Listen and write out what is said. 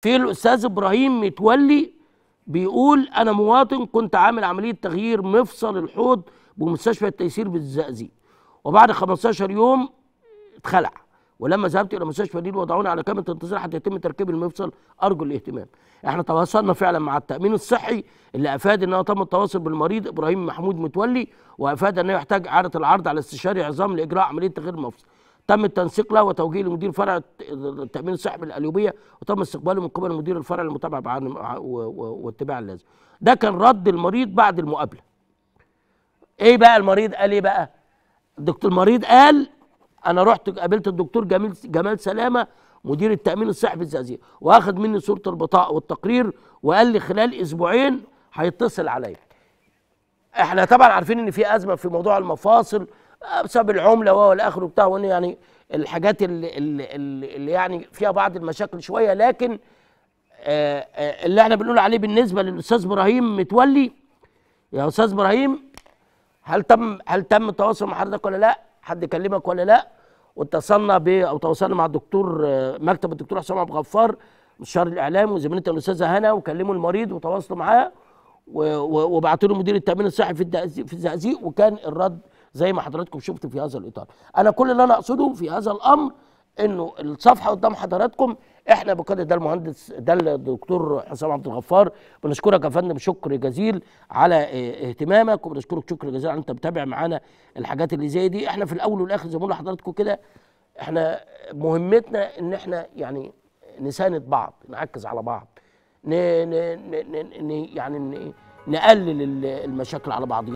في الاستاذ ابراهيم متولي بيقول انا مواطن كنت عامل عمليه تغيير مفصل الحوض بمستشفى التيسير بالزقزي وبعد 15 يوم اتخلع ولما ذهبت الى مستشفى دي وضعوني على كاميرا انتظار حتى يتم تركيب المفصل ارجو الاهتمام احنا تواصلنا فعلا مع التامين الصحي اللي افاد انه تم التواصل بالمريض ابراهيم محمود متولي وافاد انه يحتاج اعاده العرض على استشاري عظام لاجراء عمليه تغيير المفصل تم التنسيق له وتوجيه لمدير فرع التامين الصحي بالقليوبيه وتم استقباله من قبل مدير الفرع للمتابعه واتباع اللازم ده كان رد المريض بعد المقابله ايه بقى المريض قال ايه بقى الدكتور المريض قال انا رحت قابلت الدكتور جميل جمال سلامه مدير التامين الصحي في الزقازيق واخد مني صوره البطاقه والتقرير وقال لي خلال اسبوعين هيتصل عليا احنا طبعا عارفين ان في ازمه في موضوع المفاصل بسبب العمله والى اخره وبتاع يعني الحاجات اللي, اللي, اللي يعني فيها بعض المشاكل شويه لكن آه، آه، اللي احنا بنقول عليه بالنسبه للاستاذ ابراهيم متولي يا استاذ ابراهيم هل تم هل تم التواصل مع حضرتك ولا لا؟ حد كلمك ولا لا؟ واتصلنا ب او تواصلنا مع الدكتور آه، مكتب الدكتور حسام عبد الغفار مستشار الاعلام وزميلتنا الاستاذه هنا وكلموا المريض وتواصلوا معاه وبعتوا له مدير التامين الصحي في الزقازيق وكان الرد زي ما حضراتكم شفتوا في هذا الاطار انا كل اللي انا اقصده في هذا الامر انه الصفحه قدام حضراتكم احنا بقدر ده المهندس ده الدكتور حسام عبد الغفار بنشكرك يا فندم شكر جزيل على اهتمامك وبنشكرك شكر جزيل على انت متابع معانا الحاجات اللي زي دي احنا في الاول والاخر زي ما قلنا لحضراتكم كده احنا مهمتنا ان احنا يعني نساند بعض نركز على بعض ن ن ن ن يعني نقلل المشاكل على بعض